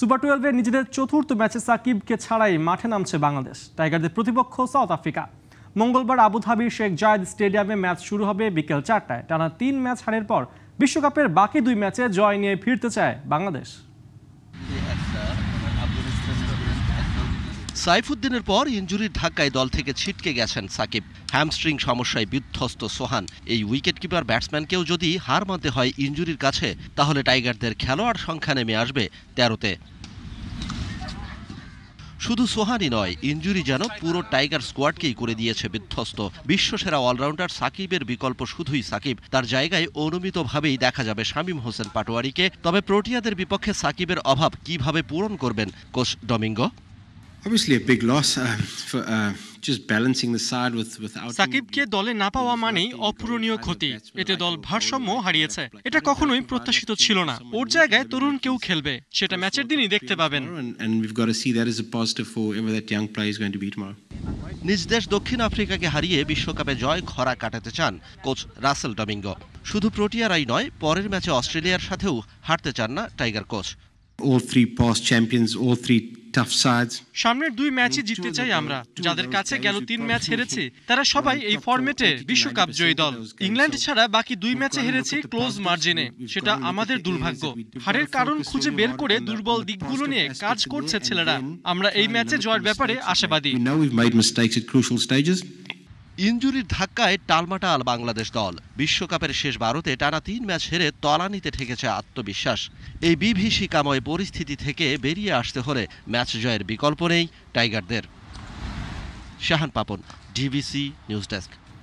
super টুয়েলভে নিজেদের চতুর্থ ম্যাচে সাকিবকে ছাড়াই মাঠে নামছে বাংলাদেশ টাইগারদের প্রতিপক্ষ সাউথ আফ্রিকা মঙ্গলবার আবুধাবির শেখ জায়দ স্টেডিয়ামে ম্যাচ শুরু হবে বিকেল চারটায় টানা তিন ম্যাচ হারের পর বিশ্বকাপের বাকি দুই ম্যাচে জয় নিয়ে ফিরতে চায় বাংলাদেশ সাইফুদ্দিনের পর ইঞ্জুরির ধাক্কায় দল থেকে ছিটকে গেছেন সাকিব হ্যামস্ট্রিং সমস্যায় বিধ্বস্ত সোহান এই উইকেটকিপার ব্যাটসম্যানকেও যদি হার মানতে হয় ইঞ্জুরির কাছে তাহলে টাইগারদের খেলোয়াড় সংখ্যা নেমে আসবে তেরোতে শুধু সোহানই নয় ইঞ্জুরি যেন পুরো টাইগার স্কোয়াডকেই করে দিয়েছে বিধ্বস্ত বিশ্বসেরা অলরাউন্ডার সাকিবের বিকল্প শুধুই সাকিব তার জায়গায় অনুমিতভাবেই দেখা যাবে শামীম হোসেন পাটোয়ারিকে তবে প্রোটিয়াদের বিপক্ষে সাকিবের অভাব কিভাবে পূরণ করবেন coach Domingo Obviously a big loss uh, for uh, সাকিবকে দলে না পাওয়া মানেই অপূরণীয় ক্ষতি এতে দল ভারসাম্য হারিয়েছে এটা কখনোই প্রত্যাশিত ছিল না ওর জায়গায় তরুণ কেউ খেলবে সেটা ম্যাচের দিনই দেখতে পাবেন নিজ দেশ দক্ষিণ আফ্রিকাকে হারিয়ে বিশ্বকাপে জয় খরা কাটাতে চান কোচ রাসেল ডমিঙ্গো শুধু প্রোটিয়ারাই নয় পরের ম্যাচে অস্ট্রেলিয়ার সাথেও হারতে চান না tiger coach all three past champions, all three সামনের দুই ম্যাচই জিততে চাই আমরা যাদের কাছে গেল তিন ম্যাচ হেরেছি তারা সবাই এই ফরম্যাটে বিশ্বকাপ জয়ী দল ইংল্যান্ড ছাড়া বাকি দুই ম্যাচে হেরেছি ক্লোজ মার্জিনে সেটা আমাদের দুর্ভাগ্য হারের কারণ খুঁজে বের করে দুর্বল দিকগুলো নিয়ে কাজ করছে ছেলেরা আমরা এই ম্যাচে জয়ের ব্যাপারে আশাবাদী ইঞ্জুরির ধাক্কায় টালমাটাল বাংলাদেশ দল বিশ্বকাপের শেষ বারোতে টানা তিন ম্যাচ হেরে তলানিতে ঠেকেছে আত্মবিশ্বাস এই বিভীষিকাময় পরিস্থিতি থেকে বেরিয়ে আসতে হলে ম্যাচ জয়ের বিকল্প নেই টাইগারদের শাহান পাপন ডিবিসি নিউজ ডেস্ক